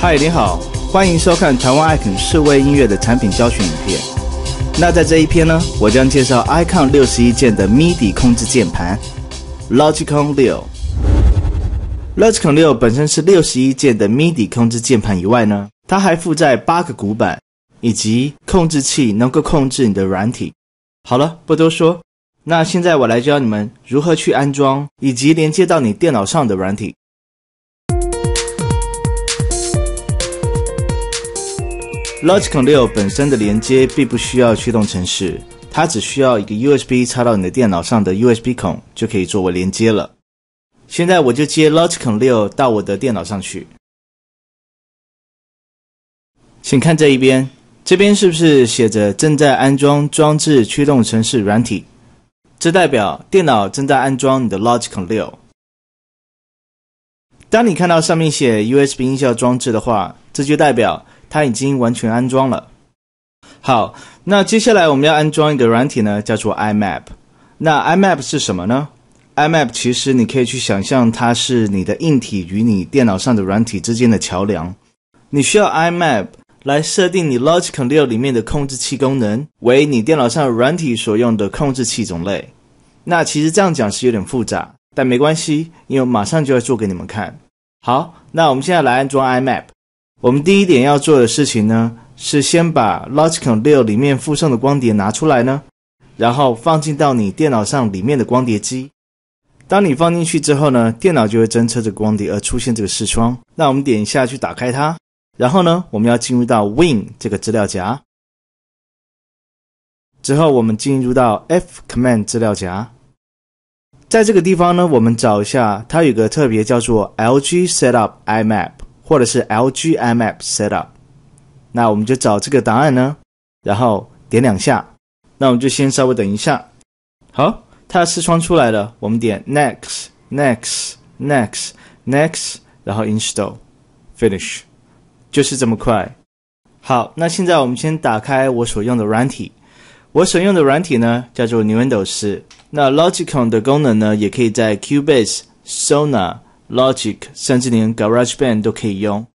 嗨，你好，欢迎收看台湾艾肯世卫音乐的产品教学影片。那在这一篇呢，我将介绍 Icon 六十一键的 MIDI 控制键盘 l o g i c o n 六。l o g i c o n 六本身是六十一键的 MIDI 控制键盘以外呢，它还附带八个鼓板以及控制器，能够控制你的软体。好了，不多说。那现在我来教你们如何去安装以及连接到你电脑上的软体。l o g i c o 六本身的连接并不需要驱动程式，它只需要一个 USB 插到你的电脑上的 USB 孔就可以作为连接了。现在我就接 l o g i c o 六到我的电脑上去，请看这一边，这边是不是写着正在安装装置驱动程式软体？这代表电脑正在安装你的 l o g i c 六。当你看到上面写 USB 音效装置的话，这就代表它已经完全安装了。好，那接下来我们要安装一个软体呢，叫做 iMap。那 iMap 是什么呢？iMap 其实你可以去想象它是你的硬体与你电脑上的软体之间的桥梁。你需要 iMap。来设定你 l o g i c 六里面的控制器功能为你电脑上软体所用的控制器种类。那其实这样讲是有点复杂，但没关系，因为马上就要做给你们看。好，那我们现在来安装 iMap。我们第一点要做的事情呢，是先把 l o g i c 六里面附送的光碟拿出来呢，然后放进到你电脑上里面的光碟机。当你放进去之后呢，电脑就会侦测这个光碟而出现这个视窗。那我们点一下去打开它。然后呢，我们要进入到 Win 这个资料夹。之后我们进入到 f command 资料夹，在这个地方呢，我们找一下，它有个特别叫做 LG Setup IMAP，或者是 LG IMAP Setup。那我们就找这个答案呢，然后点两下。那我们就先稍微等一下。好，它视窗出来了，我们点 Next，Next，Next，Next，然后 Install，Finish。就是这么快，好，那现在我们先打开我所用的软体，我所用的软体呢叫做 n Windows。那 l o g i c o n 的功能呢，也可以在 Cubase、Sona、Logic，甚至连 GarageBand 都可以用。